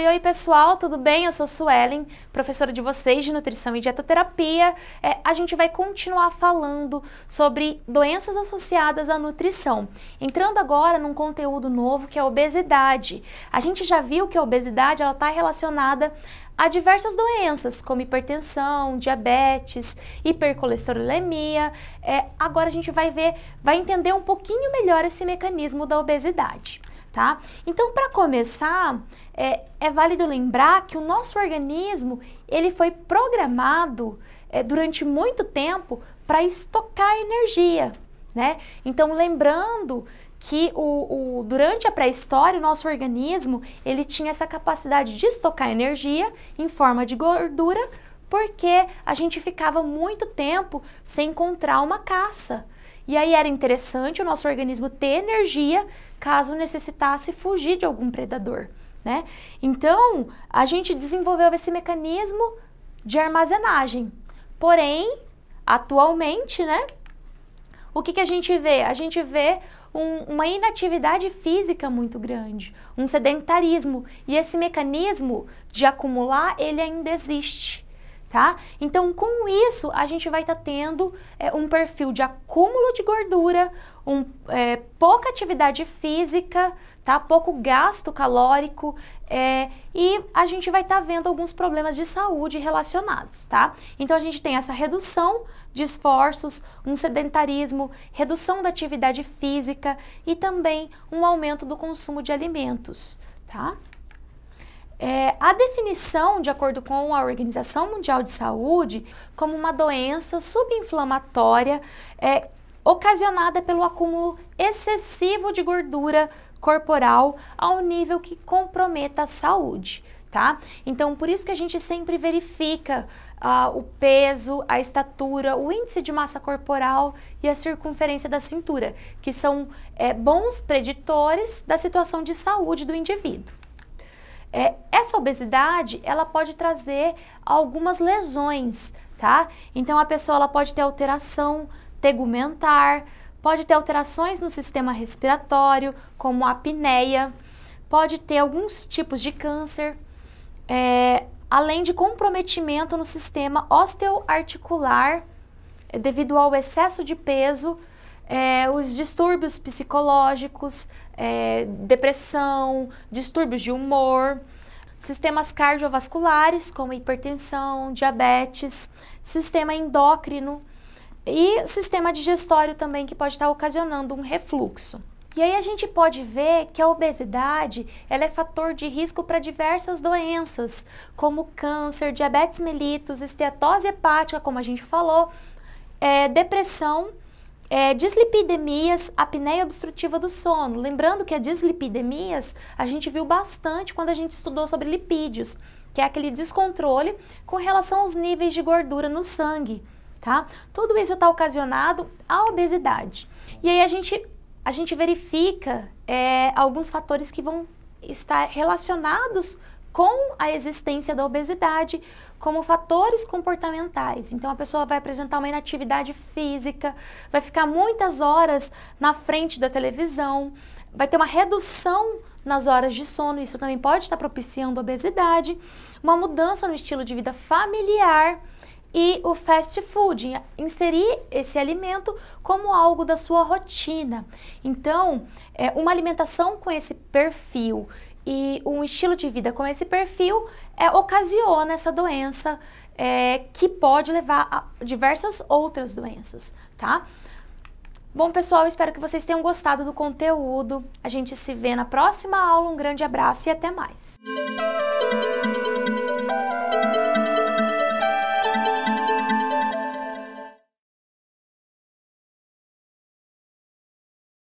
Oi, oi pessoal, tudo bem? Eu sou Suelen, professora de vocês de nutrição e dietoterapia. É, a gente vai continuar falando sobre doenças associadas à nutrição. Entrando agora num conteúdo novo que é a obesidade. A gente já viu que a obesidade está relacionada a diversas doenças, como hipertensão, diabetes, hipercolesterolemia. É, agora a gente vai ver, vai entender um pouquinho melhor esse mecanismo da obesidade tá? Então, para começar, é, é, válido lembrar que o nosso organismo ele foi programado é, durante muito tempo para estocar energia, né? Então, lembrando que o, o durante a pré-história o nosso organismo ele tinha essa capacidade de estocar energia em forma de gordura porque a gente ficava muito tempo sem encontrar uma caça. E aí era interessante o nosso organismo ter energia caso necessitasse fugir de algum predador, né? Então, a gente desenvolveu esse mecanismo de armazenagem. Porém, atualmente, né? O que, que a gente vê? A gente vê um, uma inatividade física muito grande, um sedentarismo. E esse mecanismo de acumular, ele ainda existe tá? Então, com isso, a gente vai estar tá tendo é, um perfil de acúmulo de gordura, um, é, pouca atividade física, tá? Pouco gasto calórico é, e a gente vai estar tá vendo alguns problemas de saúde relacionados, tá? Então, a gente tem essa redução de esforços, um sedentarismo, redução da atividade física e também um aumento do consumo de alimentos, tá? é, a definição, de acordo com a Organização Mundial de Saúde, como uma doença subinflamatória é, ocasionada pelo acúmulo excessivo de gordura corporal a um nível que comprometa a saúde. Tá? Então, por isso que a gente sempre verifica uh, o peso, a estatura, o índice de massa corporal e a circunferência da cintura, que são é, bons preditores da situação de saúde do indivíduo. É, essa obesidade, ela pode trazer algumas lesões, tá? Então, a pessoa ela pode ter alteração tegumentar, pode ter alterações no sistema respiratório, como a apneia, pode ter alguns tipos de câncer, é, além de comprometimento no sistema osteoarticular devido ao excesso de peso, é, os distúrbios psicológicos, é, depressão, distúrbios de humor, sistemas cardiovasculares, como hipertensão, diabetes, sistema endócrino e sistema digestório também, que pode estar ocasionando um refluxo. E aí a gente pode ver que a obesidade ela é fator de risco para diversas doenças, como câncer, diabetes mellitus, esteatose hepática, como a gente falou, é, depressão é, dislipidemias, apneia obstrutiva do sono. Lembrando que a dislipidemias a gente viu bastante quando a gente estudou sobre lipídios, que é aquele descontrole com relação aos níveis de gordura no sangue, tá? Tudo isso está ocasionado à obesidade. E aí a gente, a gente verifica é, alguns fatores que vão estar relacionados com a existência da obesidade como fatores comportamentais. Então a pessoa vai apresentar uma inatividade física, vai ficar muitas horas na frente da televisão, vai ter uma redução nas horas de sono, isso também pode estar propiciando obesidade, uma mudança no estilo de vida familiar e o fast food, inserir esse alimento como algo da sua rotina. Então, é uma alimentação com esse perfil e um estilo de vida com esse perfil é, ocasiona essa doença é, que pode levar a diversas outras doenças, tá? Bom, pessoal, espero que vocês tenham gostado do conteúdo. A gente se vê na próxima aula. Um grande abraço e até mais.